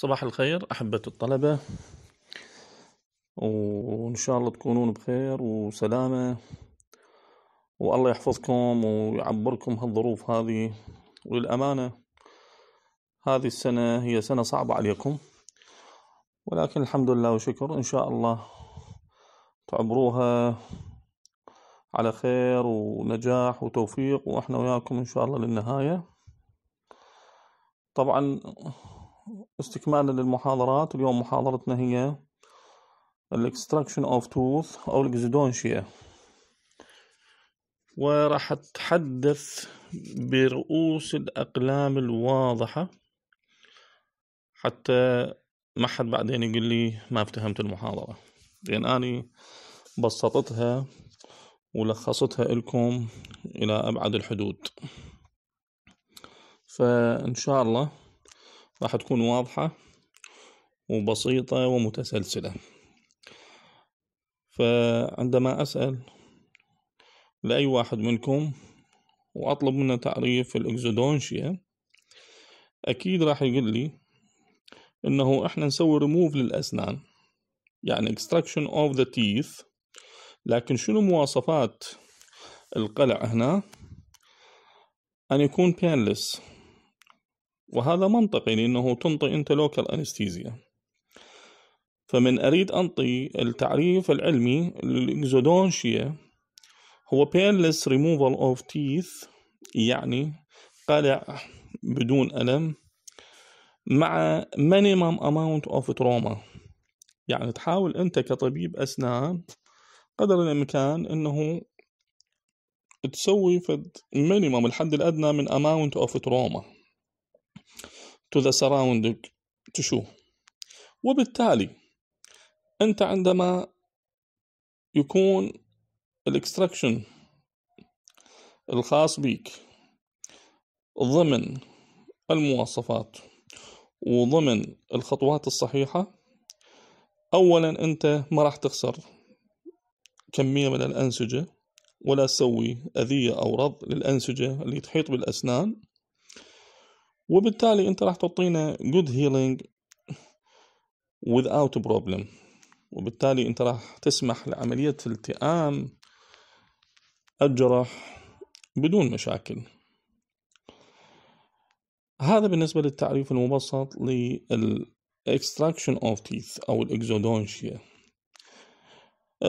صباح الخير أحبة الطلبة وإن شاء الله تكونون بخير وسلامة والله يحفظكم ويعبركم هالظروف هذه وللأمانة هذه السنة هي سنة صعبة عليكم ولكن الحمد لله وشكر إن شاء الله تعبروها على خير ونجاح وتوفيق وإحنا وياكم إن شاء الله للنهاية طبعا استكمالا للمحاضرات اليوم محاضرتنا هي الاكستراكشن اوف توث او الاكزيدونشيا وراح اتحدث برؤوس الاقلام الواضحة حتى ما حد بعدين يقول لي ما افتهمت المحاضرة لان اني بسطتها ولخصتها لكم الى ابعد الحدود فان شاء الله راح تكون واضحة وبسيطة ومتسلسلة فعندما أسأل لأي واحد منكم وأطلب منه تعريف الإكزودونشيا أكيد راح يقول لي إنه إحنا نسوي ريموف للأسنان يعني extraction of the teeth لكن شنو مواصفات القلع هنا أن يكون painless وهذا منطقي لأنه تنطي أنت لوكال أنستيزيا فمن أريد أنطي التعريف العلمي للإكزودونشيا هو painless removal of teeth يعني قلع بدون ألم مع minimum amount of trauma يعني تحاول أنت كطبيب أسنان قدر الإمكان أنه تسوي فد مينيمم الحد الأدنى من amount of trauma to the surrounding tissue وبالتالي أنت عندما يكون الاكستراكشن الخاص بك ضمن المواصفات وضمن الخطوات الصحيحة أولا أنت ما راح تخسر كمية من الأنسجة ولا تسوي أذية أو رض للأنسجة اللي تحيط بالأسنان وبالتالي انت راح تعطينا هيلينج healing without problem وبالتالي انت راح تسمح لعملية التئام الجرح بدون مشاكل هذا بالنسبة للتعريف المبسط extraction أوف تيث أو الإكزودونشيا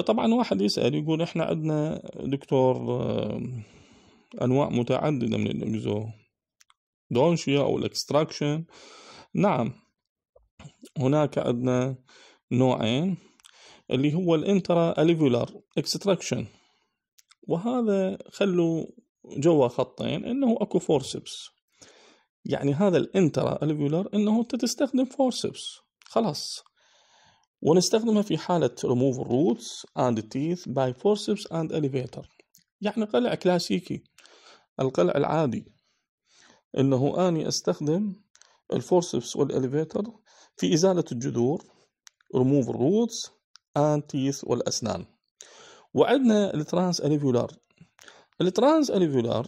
طبعا واحد يسأل يقول إحنا عندنا دكتور أنواع متعددة من الإكزو دونشيا أو الاكستراكشن نعم هناك عندنا نوعين اللي هو الانترا اليفولار اكستراكشن وهذا خلوا جوا خطين انه اكو فورسبس يعني هذا الانترا اليفولار انه انت تستخدم فورسبس خلاص ونستخدمها في حالة ريموف roots and teeth by forceps and elevator يعني قلع كلاسيكي القلع العادي أنه أني أستخدم الفورسبس والإليفيتر في إزالة الجذور ريموف الروتس اند تيث والأسنان وعندنا الترانس أليفولار الترانس أليفولار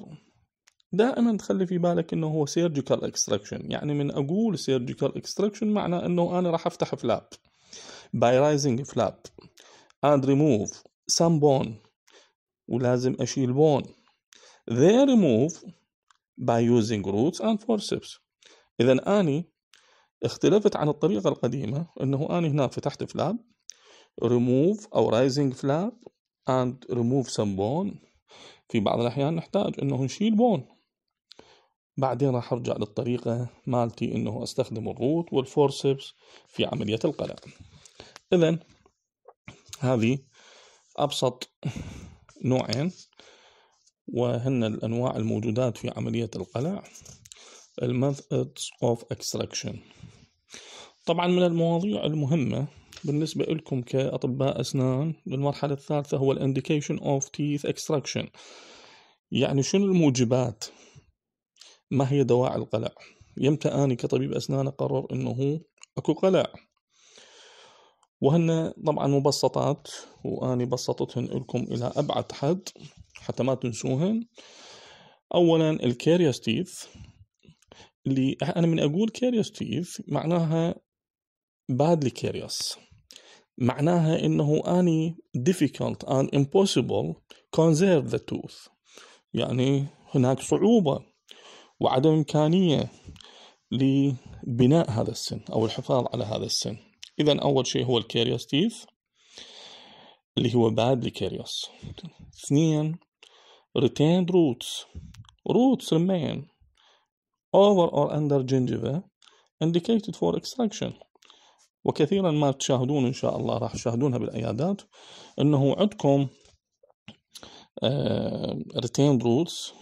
دائما تخلي في بالك انه هو سيرجيكال اكستراكشن يعني من اقول سيرجيكال اكستراكشن معناه انه انا راح افتح فلاب باي رايزنج فلاب اند ريموف سام بون ولازم اشيل بون ذي ريموف by using roots and forceps إذا أني اختلفت عن الطريقة القديمة أنه أني هنا فتحت فلاب remove أو rising flap and remove some bone في بعض الأحيان نحتاج أنه نشيل بون بعدين راح أرجع للطريقة مالتي أنه أستخدم الروت والفورسبس في عملية القلق إذا هذه أبسط نوعين وهن الأنواع الموجودات في عملية القلع methods of extraction طبعا من المواضيع المهمة بالنسبة لكم كأطباء أسنان بالمرحلة الثالثة هو الانdication of teeth extraction يعني شنو الموجبات ما هي دواعي القلع يمتى أنا كطبيب أسنان أقرر أنه أكو قلع وهن طبعا مبسطات وأني بسطتهن لكم إلى أبعد حد حتى ما تنسوهن اولا تيث اللي انا من اقول تيث معناها بادلي كاريوس معناها انه اني difficult and impossible conserve the tooth يعني هناك صعوبة وعدم إمكانية لبناء هذا السن أو الحفاظ على هذا السن إذا أول شيء هو الكاريوس تيث اللي هو باد لكاريوس اثنين retained roots. Roots remain over or under gingiva indicated for extraction. وكثيرا ما تشاهدون إن شاء الله راح تشاهدونها بالعيادات أنه عندكم ريتيند آه، روتس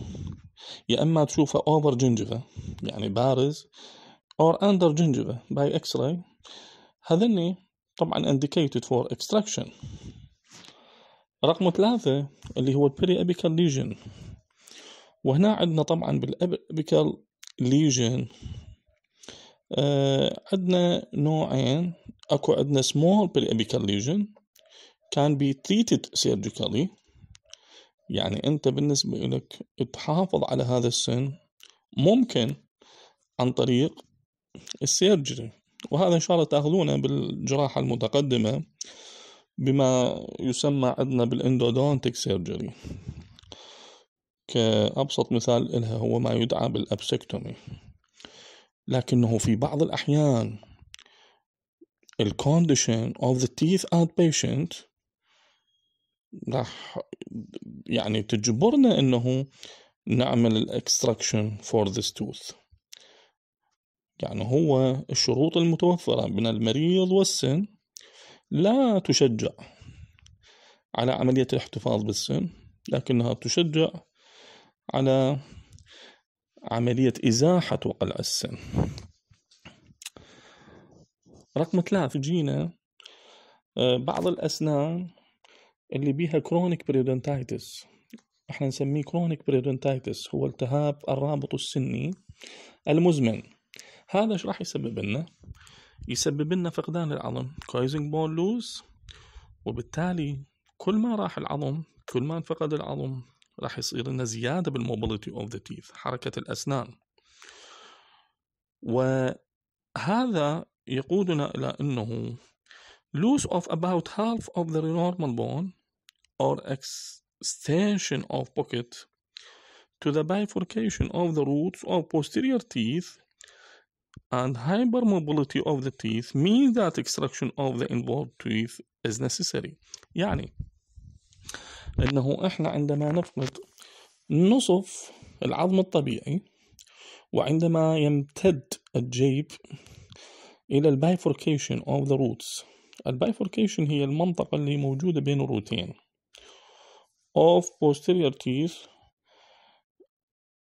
يا اما تشوفها اوفر جنجفه يعني بارز اور اندر جنجفه باي اكس راي هذني طبعا indicated for extraction رقم ثلاثة اللي هو البيري أبيكال ليجن وهنا عندنا طبعا بالأبيكال آه، ليجن عندنا نوعين اكو عندنا small أبيكال lesion كان بي تريتد سيرجيكالي يعني انت بالنسبة لك تحافظ على هذا السن ممكن عن طريق السيرجري وهذا ان شاء الله تاخذونه بالجراحة المتقدمة بما يسمى عندنا بالاندودونتيك سيرجري كأبسط مثال إلها هو ما يدعى بالأبسكتومي لكنه في بعض الأحيان الكونديشن اوف ذا تيث اوت بيشنت راح يعني تجبرنا انه نعمل الاكستراكشن فور ذيس توث يعني هو الشروط المتوفرة من المريض والسن لا تشجع على عملية الاحتفاظ بالسن لكنها تشجع على عملية إزاحة وقلع السن رقم ثلاث جينا آه، بعض الأسنان اللي بيها كرونيك بريودنتايتس احنا نسميه كرونيك بريودنتايتس هو التهاب الرابط السني المزمن هذا ايش راح يسبب لنا يسبب لنا فقدان العظم causing bone loss وبالتالي كل ما راح العظم كل ما انفقد العظم راح يصير لنا زيادة بالموبيليتي اوف ذا تيث حركة الأسنان وهذا يقودنا إلى أنه loss of about half of the normal bone or extension of pocket to the bifurcation of the roots of posterior teeth and hypermobility of the teeth mean that extraction of the involved teeth is necessary يعني انه احنا عندما نفقد نصف العظم الطبيعي وعندما يمتد الجيب إلى البايفوركيشن of the roots البايفوركيشن هي المنطقة اللي موجودة بين الروتين of posterior teeth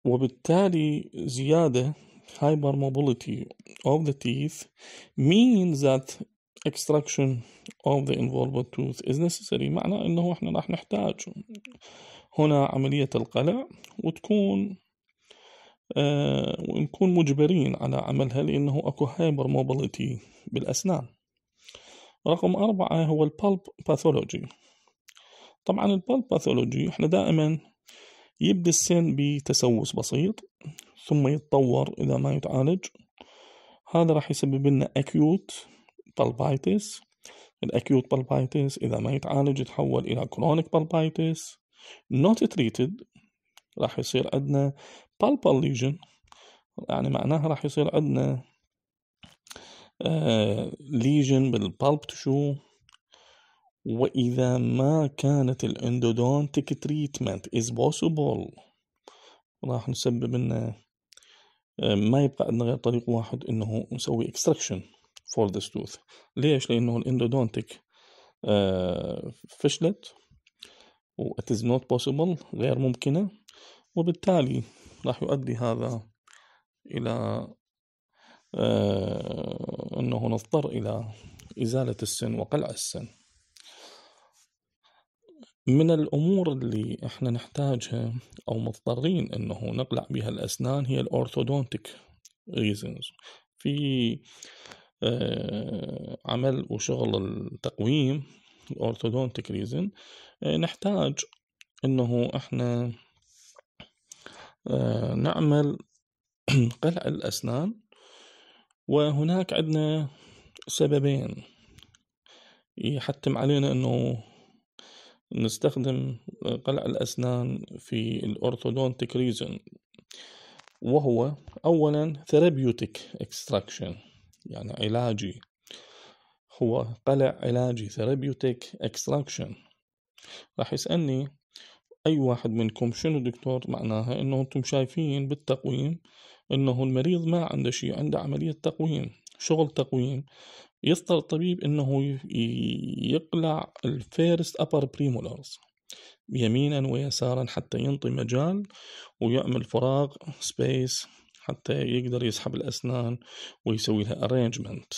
وبالتالي زيادة hypermobility of the teeth means that extraction of the involved tooth is necessary معنى انه احنا راح نحتاج هنا عملية القلع وتكون آه ونكون مجبرين على عملها لأنه أكو hypermobility بالأسنان رقم أربعة هو البالب باثولوجي طبعا البالب باثولوجي احنا دائما يبدي السن بتسوس بسيط ثم يتطور إذا ما يتعالج هذا راح يسبب لنا acute بالبايتس الأكيوت بالبايتس إذا ما يتعالج يتحول إلى كرونيك بالبايتس not treated راح يصير عندنا palpal lesion يعني معناها راح يصير عندنا ليجن بالبالب تشو وإذا ما كانت الاندودونتيك تريتمنت از بوسيبل راح نسبب لنا ما يبقى عندنا غير طريق واحد انه نسوي اكستراكشن فور ذس توث ليش لانه الاندودونتيك آه، فشلت و it is not possible غير ممكنة وبالتالي راح يؤدي هذا إلى آه، أنه نضطر إلى إزالة السن وقلع السن من الأمور اللي إحنا نحتاجها أو مضطرين أنه نقلع بها الأسنان هي الأورثودونتيك ريزنز في آه، عمل وشغل التقويم الأورثودونتيك ريزن آه، نحتاج أنه إحنا آه، نعمل قلع الأسنان وهناك عندنا سببين يحتم علينا أنه نستخدم قلع الأسنان في الأورثودونتيك ريزن وهو أولا ثيرابيوتيك اكستراكشن يعني علاجي هو قلع علاجي ثيرابيوتيك اكستراكشن راح يسألني أي واحد منكم شنو دكتور معناها إنه أنتم شايفين بالتقويم إنه المريض ما عنده شيء عنده عملية تقويم شغل تقويم يضطر الطبيب انه يقلع الفيرست ابر بريمولارز يمينا ويسارا حتى ينطي مجال ويعمل فراغ سبيس حتى يقدر يسحب الاسنان ويسوي لها ارينجمنت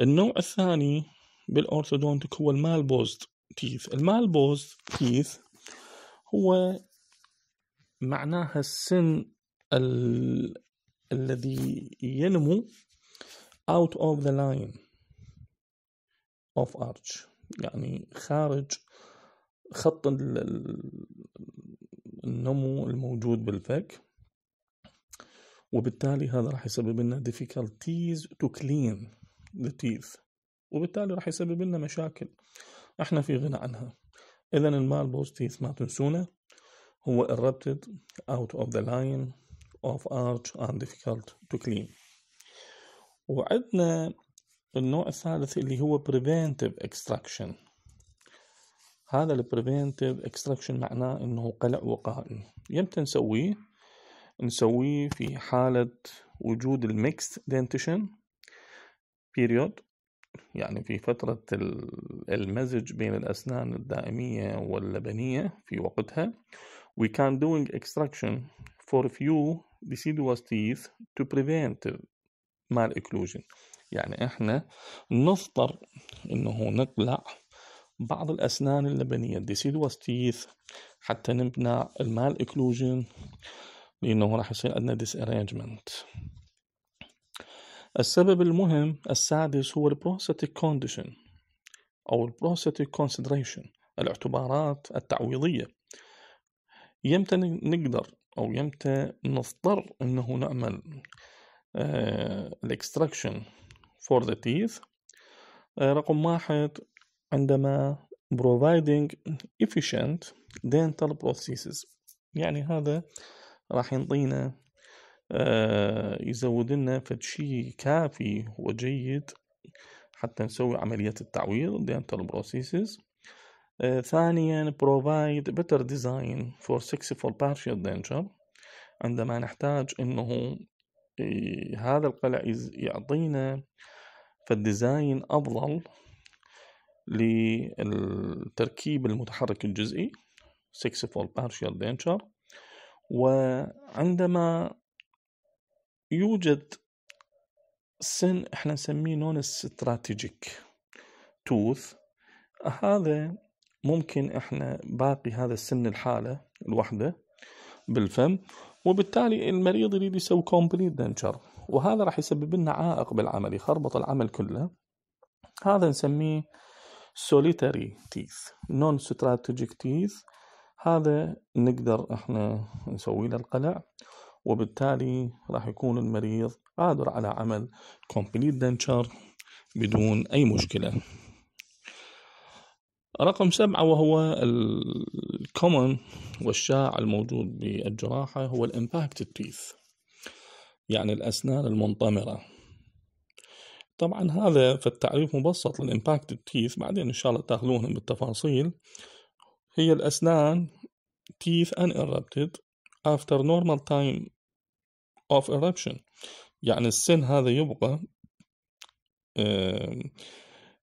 النوع الثاني بالاورثودونتك هو المالبوزد تيث المالبوزد تيث هو معناها السن ال... الذي ينمو out of the line of arch يعني خارج خط النمو الموجود بالفك وبالتالي هذا راح يسبب لنا difficulties to clean the teeth وبالتالي راح يسبب لنا مشاكل احنا في غنى عنها اذا المالبوز تيث ما تنسونه هو erupted out of the line of arch and difficult to clean وعندنا النوع الثالث اللي هو preventive extraction هذا البريفنتيف اكستراكشن معناه انه قلع وقائي يمتى نسويه نسويه في حالة وجود الميكست دنتيشن بيريود يعني في فترة المزج بين الأسنان الدائمية واللبنية في وقتها we can doing extraction for few deciduous teeth to prevent مع الاكلوجن يعني احنا نضطر انه نقلع بعض الاسنان اللبنيه الديسيدوس تيث حتى نمنع المال اكلوجن لانه راح يصير عندنا ديس ارينجمنت السبب المهم السادس هو البروستيك كونديشن او البروستيك كونسيدريشن الاعتبارات التعويضيه يمتى نقدر او يمتى نضطر انه نعمل آه، الاكستراكشن فور ذا تيث آه، رقم واحد عندما providing efficient dental processes يعني هذا راح ينطينا آه، يزود لنا شيء كافي وجيد حتى نسوي عملية التعويض dental processes ثانيا provide better design for successful partial denture عندما نحتاج انه هذا القلع يعطينا فالديزاين أفضل للتركيب المتحرك الجزئي 64 partial denture وعندما يوجد سن احنا نسميه نون استراتيجيك توث هذا ممكن احنا باقي هذا السن الحالة الوحدة بالفم وبالتالي المريض يريد يسوي كومبليت دنشر وهذا راح يسبب لنا عائق بالعمل يخربط العمل كله هذا نسميه سوليتاري تيث نون ستراتيجيك تيث هذا نقدر احنا نسوي له القلع وبالتالي راح يكون المريض قادر على عمل كومبليت دنشر بدون اي مشكله رقم سبعة وهو الكومن والشائع الموجود بالجراحة هو الامباكت تيث يعني الأسنان المنطمرة طبعا هذا في التعريف مبسط للامباكت تيث بعدين إن شاء الله تاخذونهم بالتفاصيل هي الأسنان teeth unerupted after normal time of eruption يعني السن هذا يبقى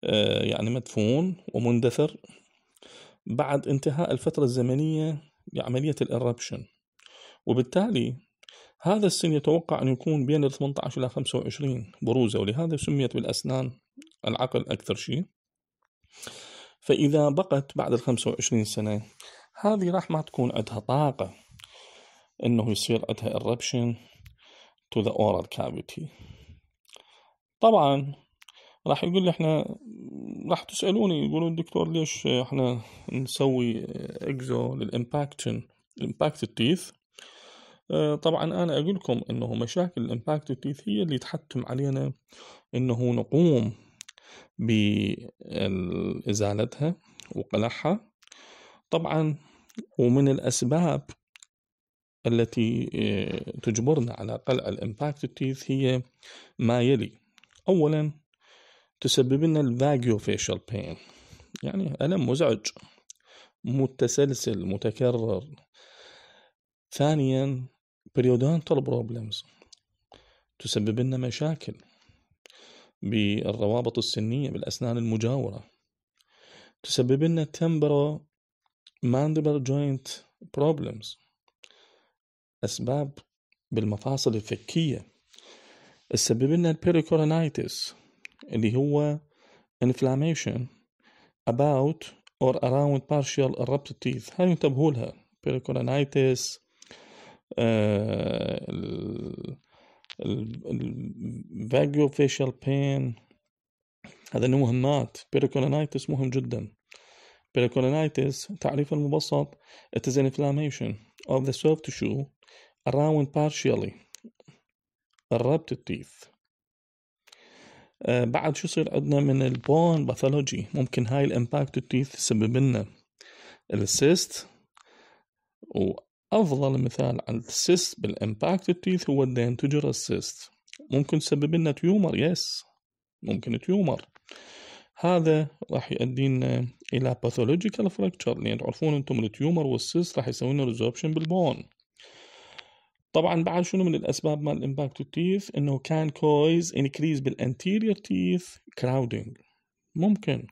آه، يعني مدفون ومندثر بعد انتهاء الفترة الزمنية لعملية الإرابشن وبالتالي هذا السن يتوقع أن يكون بين 18 إلى 25 بروزة ولهذا سميت بالأسنان العقل أكثر شيء فإذا بقت بعد ال 25 سنة هذه راح ما تكون عندها طاقة انه يصير عندها إرابشن to the oral cavity طبعا راح يقول لي احنا راح تسالوني يقولون دكتور ليش احنا نسوي اكزو للامباكتن امباكت التيث آه، طبعا انا اقول لكم انه مشاكل الامباكت التيث هي اللي تحتم علينا انه نقوم بازالتها وقلعها طبعا ومن الاسباب التي آه، تجبرنا على قلع الامباكت التيث هي ما يلي اولا تسبب لنا الفاجيو فيشل بين يعني ألم مزعج متسلسل متكرر ثانيا بريودونتال بروبلمز تسبب لنا مشاكل بالروابط السنية بالأسنان المجاورة تسبب لنا تمبرو ماندبل جوينت بروبلمز أسباب بالمفاصل الفكية تسبب لنا البيريكورونايتس اللي هو inflammation about or around partial erupted teeth هاي ينتبهوا لها uh, الفاجيوفيشال pain هذا مهمات pericolonitis مهم جدا pericolonitis تعريف المبسط it is an inflammation of the soft tissue around partially erupted teeth آه، بعد شو يصير عندنا من البون باثولوجي ممكن هاي الامباكت التيث تسبب لنا السيست وافضل مثال على السيست بالامباكت التيث هو الدينتجر السيست ممكن تسبب لنا تيومر يس ممكن تيومر هذا راح يؤدي لنا الى باثولوجيكال فراكتشر لان تعرفون انتم التيومر والسيست راح يسوي لنا ريزوربشن بالبون طبعا بعد شنو من الاسباب مال امباكت التيث انه كان كويز انكريز بالانتيريور تيث كراودنج ممكن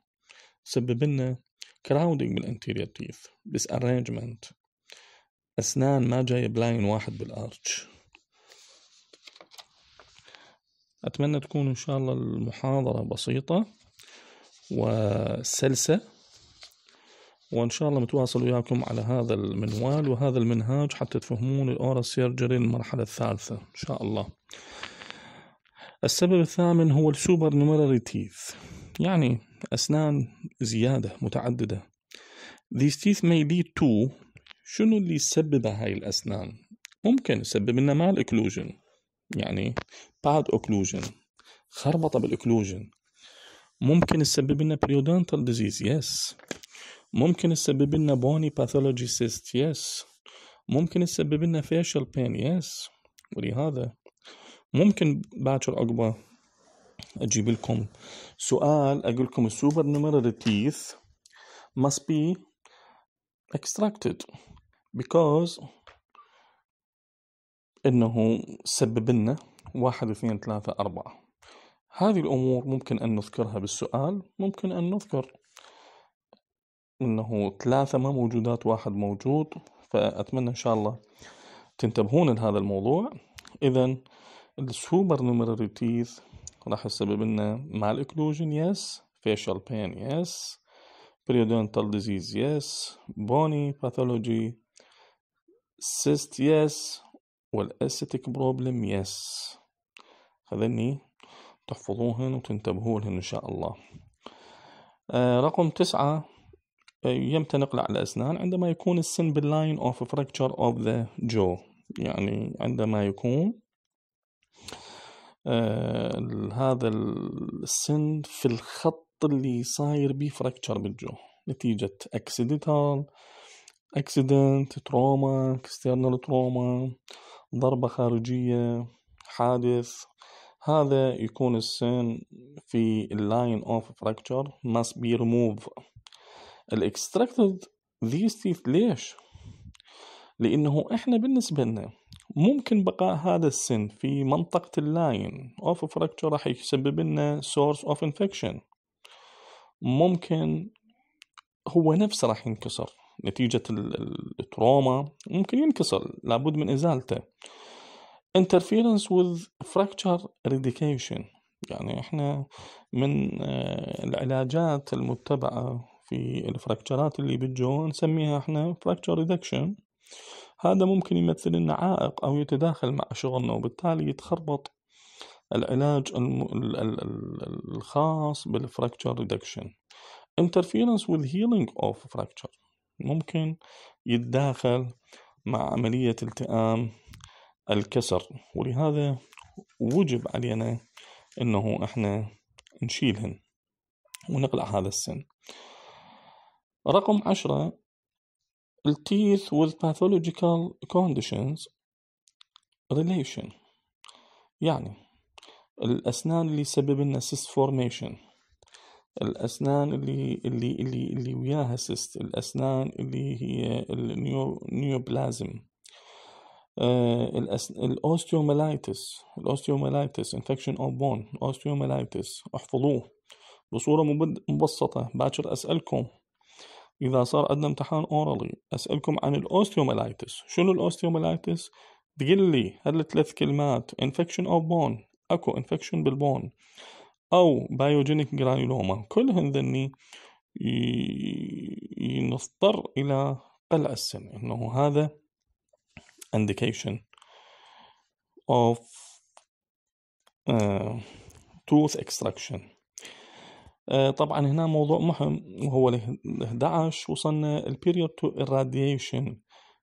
سبب لنا كراودنج بالانتيريور تيث ديس ارينجمنت اسنان ما جاي بلاين واحد بالارتش اتمنى تكون ان شاء الله المحاضره بسيطه وسلسه وإن شاء الله متواصل وياكم على هذا المنوال وهذا المنهاج حتى تفهمون الأورا سيرجري المرحلة الثالثة إن شاء الله السبب الثامن هو السوبر نومراري تيث يعني أسنان زيادة متعددة These teeth may be two شنو اللي يسبب هاي الأسنان ممكن يسبب لنا مال اكلوجن يعني باد اوكلوجن خربطة بالاكلوجن ممكن يسبب لنا بريودانتال ديزيز يس ممكن تسبب لنا بوني باثولوجي سيست يس ممكن تسبب لنا فيشل بين يس ولهذا ممكن باكر عقبه اجيب لكم سؤال اقول لكم السوبر نوميراري تيث must be extracted because انه سبب لنا واحد اثنين ثلاثة أربعة هذه الأمور ممكن أن نذكرها بالسؤال ممكن أن نذكر انه ثلاثة ما موجودات واحد موجود فاتمنى ان شاء الله تنتبهون لهذا الموضوع اذا السوبر نومراري تيث راح يسبب لنا مع الاكلوجن يس facial pain يس periodontal disease يس بوني باثولوجي cyst يس والاستيك بروبلم يس هذني تحفظوهن وتنتبهوا لهن ان شاء الله آه رقم تسعة يم تنقلع الأسنان عندما يكون السن باللاين اوف فركتشر اوف ذا جو يعني عندما يكون آه هذا السن في الخط اللي صاير بيه فركتشر بالجو نتيجة اكسيديتال اكسيدنت تروما اكسترنال تروما ضربة خارجية حادث هذا يكون السن في اللاين اوف فركتشر ماست بي removed الاكستراكتد ذيس تيث ليش؟ لانه احنا بالنسبه لنا ممكن بقاء هذا السن في منطقة اللاين اوف فراكتشر راح يسبب لنا سورس اوف انفكشن ممكن هو نفسه راح ينكسر نتيجة التروما ممكن ينكسر لابد من ازالته interference with fracture eradication يعني احنا من آه، العلاجات المتبعة في الفراكشرات اللي بالجو نسميها احنا فراكشر ريدكشن هذا ممكن يمثل لنا عائق أو يتداخل مع شغلنا وبالتالي يتخربط العلاج الخاص بالفراكشر ريدكشن interference with healing of fracture ممكن يتداخل مع عملية التئام الكسر ولهذا وجب علينا انه احنا نشيلهن ونقلع هذا السن رقم عشرة التيث with pathological conditions relation يعني الأسنان اللي سبب لنا cyst formation الأسنان اللي اللي اللي اللي وياها cyst الأسنان اللي هي النيو نيوبلازم الاوستيومالايتس الاوستيومالايتس انفكشن of بون اوستيومالايتس احفظوه بصورة مبسطة باكر أسألكم إذا صار عندنا امتحان أورالي أسألكم عن الأوستيوميلايتس شنو الأوستيوميلايتس تقول لي هالثلاث كلمات infection of bone اكو infection بالبون او بايوجينيك جرانيولوما كلهن ذني نضطر الى قلع السن انه هذا indication of uh, tooth extraction آه، طبعا هنا موضوع مهم وهو ال 11 وصلنا البيريود تو irradiation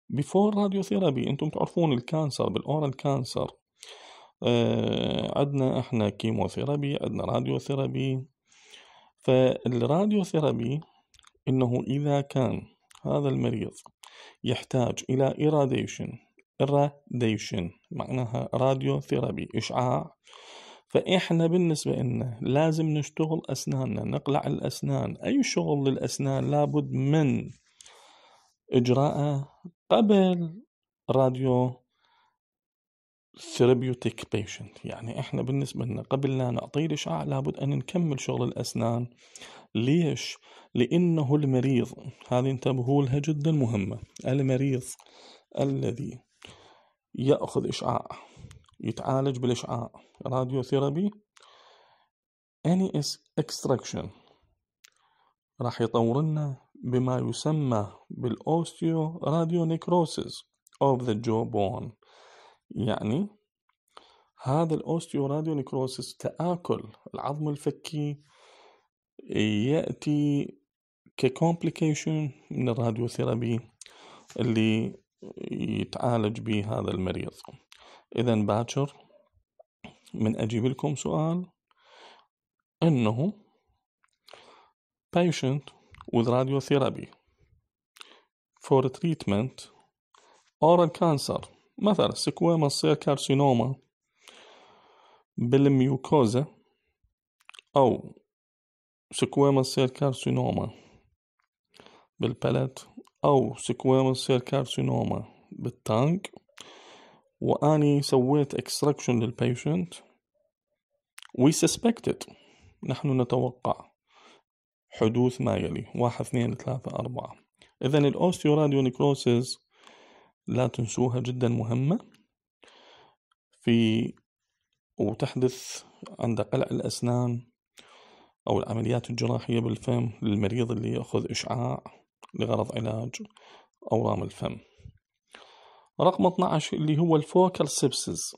بيفور radiotherapy انتم تعرفون الكانسر بالاورال كانسر آه، عندنا احنا كيموثيرابي عندنا راديوثيرابي فالراديوثيرابي انه اذا كان هذا المريض يحتاج الى ايراديشن ايراديشن معناها راديوثيرابي اشعاع فإحنا بالنسبة لنا لازم نشتغل أسناننا نقلع الأسنان أي شغل للأسنان لابد من إجراءه قبل راديو ثيرابيوتيك بيشنت يعني إحنا بالنسبة لنا قبل لا نعطيه الإشعاع لابد أن نكمل شغل الأسنان ليش؟ لأنه المريض هذه انتبهوا لها جدا مهمة المريض الذي يأخذ إشعاع يتعالج بالإشعاع راديوثيرابي any إس extraction راح يطورنا بما يسمى بالاوستيو أوف of the بون يعني هذا الاوستيو راديونيكروسيس تآكل العظم الفكي يأتي ككومبليكيشن من الراديوثيرابي اللي يتعالج به هذا المريض إذا باكر من أجيب لكم سؤال أنه patient with radiotherapy for treatment oral cancer مثلا سكوما تصير كارسينوما بالميوكوزا أو سكوما تصير كارسينوما بالبلد أو سكوما تصير كارسينوما بالتانك واني سويت اكستراكشن للبيشنت وي سسبكتد نحن نتوقع حدوث ما يلي واحد اثنين ثلاثة أربعة إذا نيكروسيز لا تنسوها جدا مهمة في وتحدث عند قلع الأسنان أو العمليات الجراحية بالفم للمريض اللي يأخذ إشعاع لغرض علاج أورام الفم رقم 12 اللي هو الفوكال سيبسز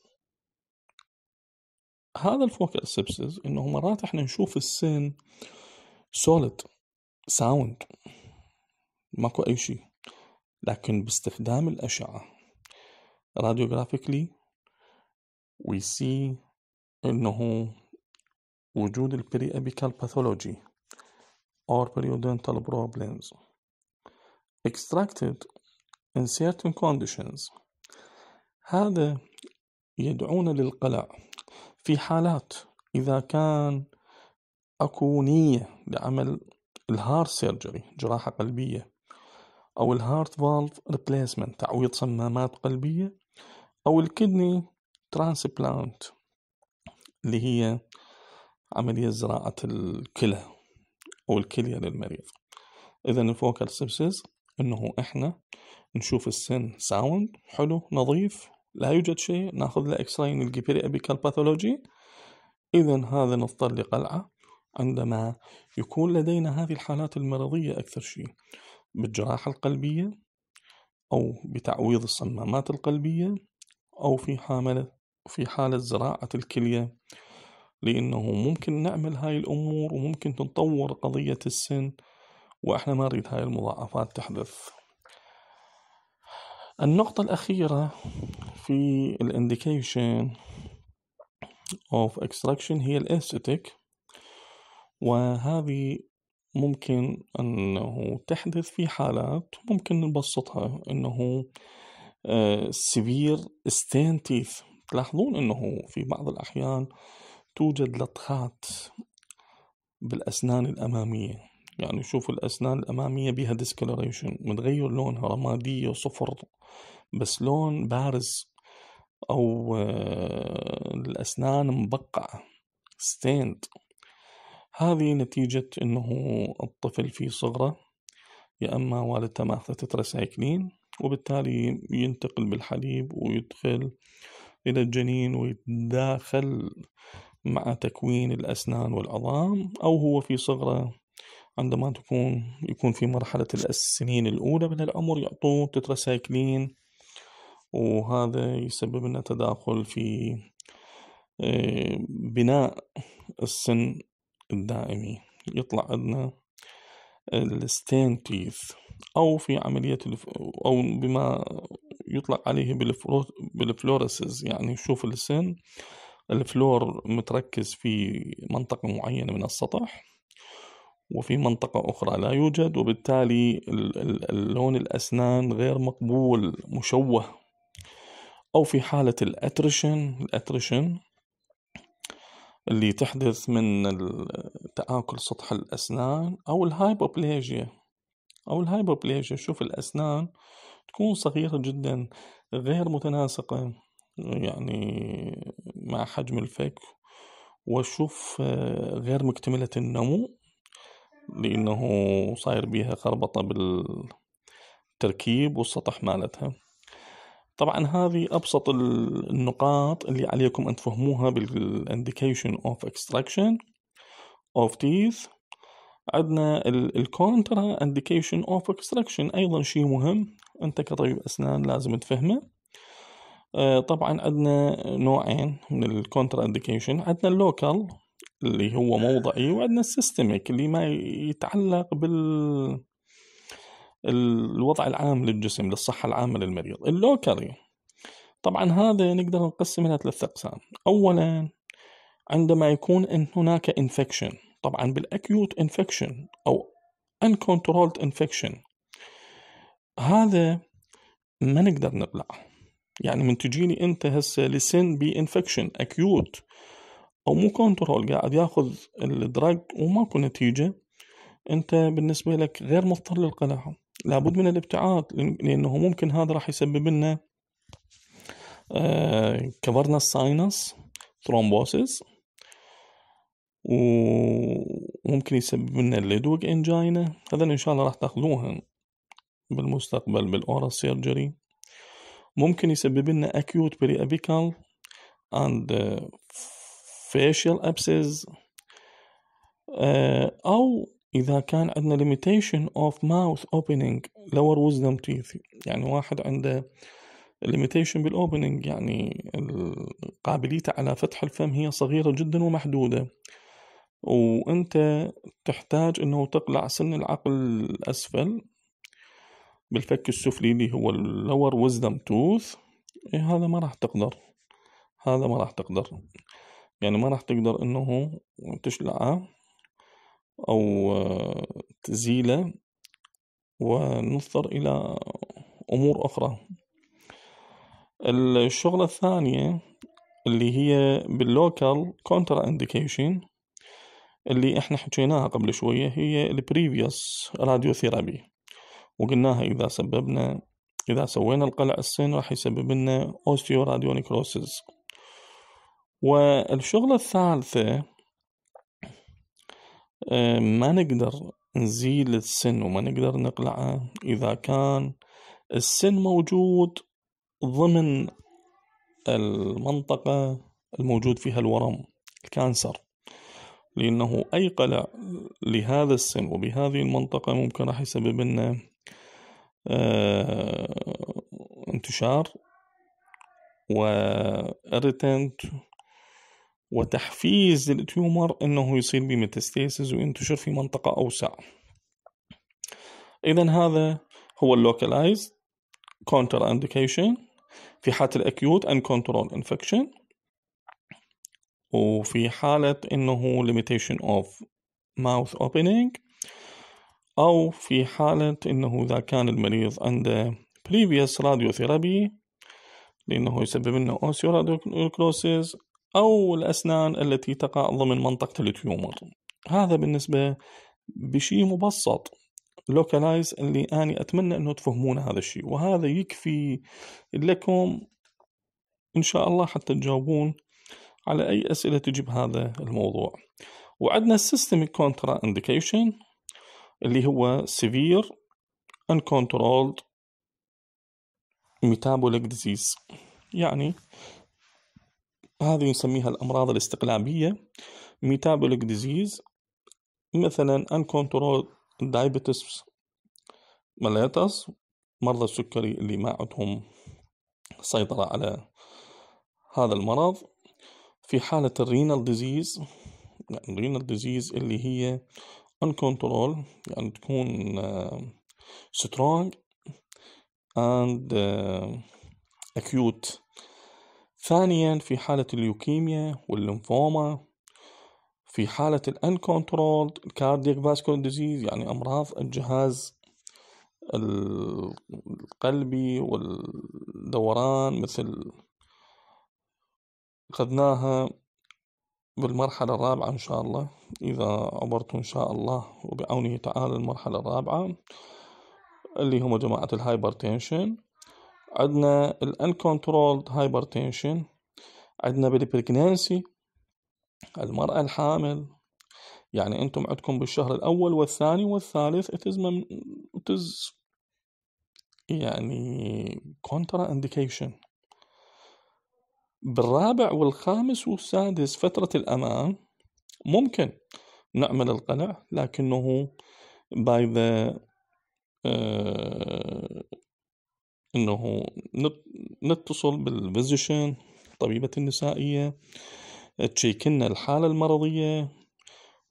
هذا الفوكال سيبسز انه مرات احنا نشوف السن سوليد ساوند ماكو اي شيء لكن باستخدام الاشعه راديوغرافيكلي وي سي انه وجود البري ابيكال باثولوجي اور بريودنتال بروبلمز اكستراكتد in certain conditions هذا يدعونا للقلع في حالات إذا كان أكو نية لعمل الهارت سيرجري جراحة قلبية أو الهارت فالف ريبليسمنت تعويض صمامات قلبية أو الكدني ترانسبلانت اللي هي عملية زراعة الكلى أو الكلية للمريض إذا الفوكال سبسس انه احنا نشوف السن ساوند حلو نظيف لا يوجد شيء ناخذ له اكس راي نلقي ابيكال باثولوجي اذا هذا نضطر لقلعه عندما يكون لدينا هذه الحالات المرضيه اكثر شيء بالجراحه القلبيه او بتعويض الصمامات القلبيه او في حامله في حاله زراعه الكليه لانه ممكن نعمل هاي الامور وممكن تنطور قضيه السن وإحنا ما نريد هاي المضاعفات تحدث النقطة الأخيرة في الانديكيشن of extraction هي الاستيك وهذه ممكن أنه تحدث في حالات ممكن نبسطها أنه سيفير ستين تيث تلاحظون أنه في بعض الأحيان توجد لطخات بالأسنان الأمامية يعني شوفوا الأسنان الأمامية بيها ديسكلوريشن متغير لونها رمادية صفر بس لون بارز أو آه، الأسنان مبقعة ستيند هذه نتيجة أنه الطفل في صغره يا أما والدته ماخذة تتراسايكلين وبالتالي ينتقل بالحليب ويدخل إلى الجنين ويتداخل مع تكوين الأسنان والعظام أو هو في صغره عندما تكون يكون في مرحلة السنين الأولى من العمر يعطوه تتراسايكلين وهذا يسبب لنا تداخل في آه، بناء السن الدائمي يطلع عندنا الستين تيث أو في عملية الف... أو بما يطلق عليه بالفلورسز يعني شوف السن الفلور متركز في منطقة معينة من السطح وفي منطقة أخرى لا يوجد وبالتالي اللون الأسنان غير مقبول مشوه أو في حالة الأترشن الأترشن اللي تحدث من تآكل سطح الأسنان أو الهايبوبليجيا أو الهايبوبليجيا شوف الأسنان تكون صغيرة جدا غير متناسقة يعني مع حجم الفك وشوف آه، غير مكتملة النمو لأنه صاير بيها خربطة بالتركيب والسطح مالتها طبعا هذه أبسط النقاط اللي عليكم أن تفهموها بالانديكيشن اوف اكستراكشن اوف تيث عندنا الكونترا انديكيشن اوف اكستراكشن ايضا شيء مهم انت كطبيب اسنان لازم تفهمه آه، طبعا عندنا نوعين من الكونترا انديكيشن عندنا اللوكال اللي هو موضعي وعندنا السيستميك اللي ما يتعلق بال الوضع العام للجسم للصحة العامة للمريض اللوكالي طبعا هذا نقدر نقسم إلى ثلاثة أقسام أولا عندما يكون إن هناك انفكشن طبعا بالأكيوت انفكشن أو uncontrolled انفكشن هذا ما نقدر نقلعه يعني من تجيني انت هسه لسن بانفكشن اكيوت او مو كنترول قاعد ياخذ الدراج وماكو نتيجه انت بالنسبه لك غير مضطر للقناعه لابد من الابتعاد لانه ممكن هذا راح يسبب لنا كفرنا كفرنس ساينس ثرومبوسيس وممكن يسبب لنا الليدوك انجاينا هذا ان شاء الله راح تاخذوها بالمستقبل بالاورال سيرجري ممكن يسبب لنا بري periapical اند آه، facial abscess uh, أو إذا كان عندنا limitation of mouth opening lower wisdom teeth يعني واحد عنده limitation بالopening يعني قابليته على فتح الفم هي صغيرة جدا ومحدودة وانت تحتاج انه تقلع سن العقل الاسفل بالفك السفلي اللي هو اللور وزدم توث هذا ما راح تقدر هذا ما راح تقدر يعني ما راح تقدر انه تشلعها او آه، تزيله ونضطر الى امور اخرى الشغلة الثانية اللي هي باللوكال كونترا انديكيشن اللي احنا حكيناها قبل شوية هي البريفيوس راديوثيرابي وقلناها اذا سببنا اذا سوينا القلع السن راح يسبب لنا اوستيو راديونيكروسيس والشغلة الثالثة آه، ما نقدر نزيل السن وما نقدر نقلعه إذا كان السن موجود ضمن المنطقة الموجود فيها الورم الكانسر لأنه أي قلع لهذا السن وبهذه المنطقة ممكن راح يسبب لنا آه، انتشار وإريتنت وتحفيز التيومر أنه يصير بميتاستاسيس وينتشر في منطقة أوسع إذا هذا هو اللوكلايزد كونتر اندكيشن في حالة الأكيوت ان كنترول انفكشن وفي حالة انه limitation of mouth opening او في حالة انه اذا كان المريض عنده previous radiotherapy لانه يسبب لنا osteoradiclosis أو الأسنان التي تقع ضمن منطقة التيومر هذا بالنسبة بشيء مبسط لوكالايز اللي أنا أتمنى أنه تفهمون هذا الشيء وهذا يكفي لكم إن شاء الله حتى تجاوبون على أي أسئلة تجي بهذا الموضوع وعندنا systemic contraindication اللي هو severe uncontrolled metabolic disease يعني هذه نسميها الأمراض الاستقلابية ميتابوليك ديزيز مثلا uncontrolled diabetes mellitus مرضى السكري اللي ما عندهم سيطرة على هذا المرض في حالة الرينال ديزيز يعني الرينال ديزيز اللي هي uncontrolled يعني تكون آه، strong and آه، acute ثانيا في حالة اليوكيميا والليمفوما في حالة uncontrolled cardiac vascular ديزيز يعني أمراض الجهاز القلبي والدوران مثل خذناها بالمرحلة الرابعة إن شاء الله إذا عبرت إن شاء الله وبعونه تعالى المرحلة الرابعة اللي هم جماعة الهايبرتنشن عندنا uncontrolled هايبرتنشن عندنا بالبريجنانسي المرأة الحامل يعني انتم عندكم بالشهر الاول والثاني والثالث اتز يعني كونترا انديكيشن بالرابع والخامس والسادس فترة الأمان ممكن نعمل القلع لكنه باي آه، ذا انه نتصل بالفيزيشن طبيبة النسائية تشيك الحالة المرضية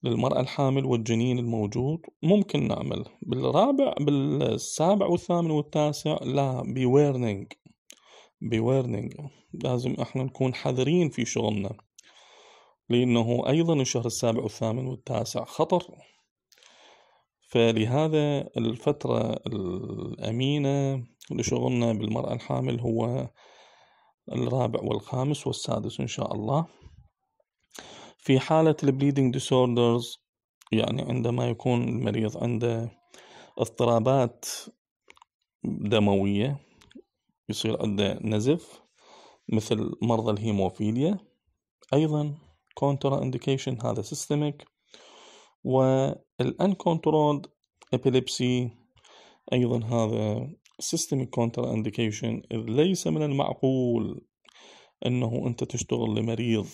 للمرأة الحامل والجنين الموجود ممكن نعمل بالرابع بالسابع والثامن والتاسع لا بويرنينج بويرنينج لازم احنا نكون حذرين في شغلنا لأنه أيضا الشهر السابع والثامن والتاسع خطر فلهذا الفترة الأمينة لشغلنا بالمرأة الحامل هو الرابع والخامس والسادس إن شاء الله في حالة البليدنج ديسوردرز يعني عندما يكون المريض عنده اضطرابات دموية يصير عنده نزف مثل مرضى الهيموفيليا أيضا كونترا اندكيشن هذا سيستميك والان ابيليبسي أيضا هذا systemic contraindication إذ ليس من المعقول أنه أنت تشتغل لمريض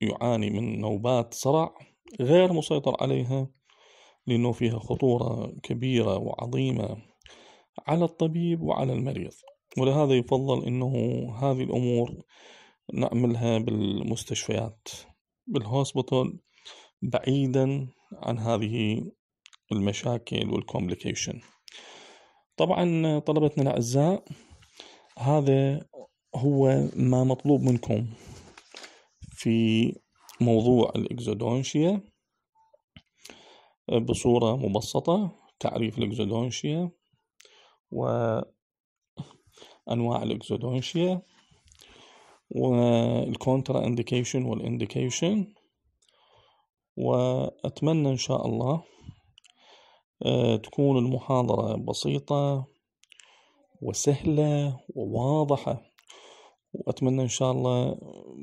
يعاني من نوبات صرع غير مسيطر عليها لأنه فيها خطورة كبيرة وعظيمة على الطبيب وعلى المريض ولهذا يفضل أنه هذه الأمور نعملها بالمستشفيات بالهوسبيتال بعيدا عن هذه المشاكل والكومبليكيشن طبعا طلبتنا الأعزاء هذا هو ما مطلوب منكم في موضوع الإكزودونشيا بصورة مبسطة تعريف الإكزودونشيا وأنواع الإكزودونشيا والكونترا انديكيشن والانديكيشن وأتمنى إن شاء الله آه، تكون المحاضرة بسيطة وسهلة وواضحة وأتمنى إن شاء الله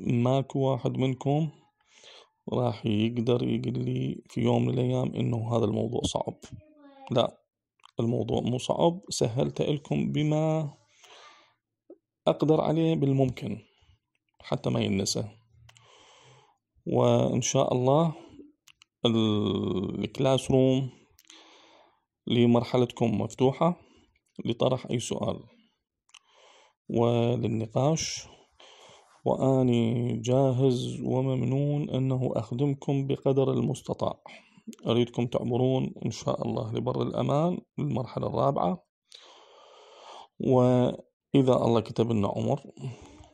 ماكو واحد منكم راح يقدر يقول لي في يوم من الأيام إنه هذا الموضوع صعب لا الموضوع مو صعب سهلت لكم بما أقدر عليه بالممكن حتى ما ينسى وإن شاء الله الكلاس روم لمرحلتكم مفتوحة لطرح أي سؤال وللنقاش وأني جاهز وممنون أنه أخدمكم بقدر المستطاع أريدكم تعبرون إن شاء الله لبر الأمان للمرحلة الرابعة وإذا الله كتب لنا عمر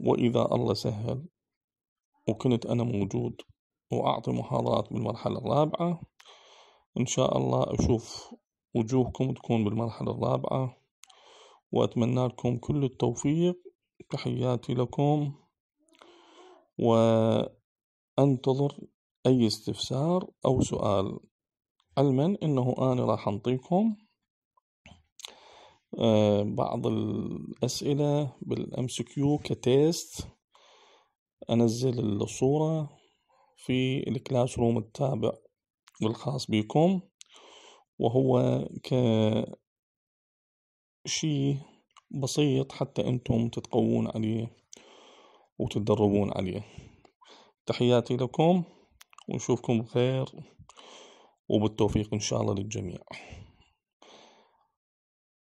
وإذا الله سهل وكنت أنا موجود وأعطي محاضرات بالمرحلة الرابعة إن شاء الله أشوف وجوهكم تكون بالمرحلة الرابعة وأتمنى لكم كل التوفيق تحياتي لكم وأنتظر أي استفسار أو سؤال علما أنه أنا راح أنطيكم آه، بعض الأسئلة بالأمس كيو كتيست أنزل الصورة في الكلاس روم التابع والخاص بكم وهو كشيء بسيط حتى أنتم تتقوون عليه وتتدربون عليه تحياتي لكم ونشوفكم بخير وبالتوفيق إن شاء الله للجميع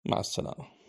مع السلامة